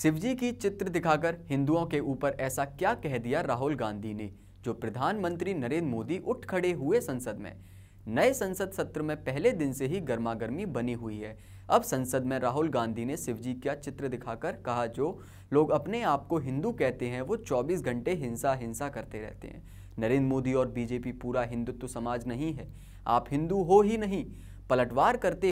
शिवजी की चित्र दिखाकर हिंदुओं के ऊपर ऐसा क्या कह दिया राहुल गांधी ने जो प्रधानमंत्री नरेंद्र मोदी उठ खड़े हुए संसद में नए संसद सत्र में पहले दिन से ही गर्मागर्मी बनी हुई है अब संसद में राहुल गांधी ने शिवजी का चित्र दिखाकर कहा जो लोग अपने आप को हिंदू कहते हैं वो 24 घंटे हिंसा हिंसा करते रहते हैं नरेंद्र मोदी और बीजेपी पूरा हिंदुत्व समाज नहीं है आप हिंदू हो ही नहीं पलटवार करते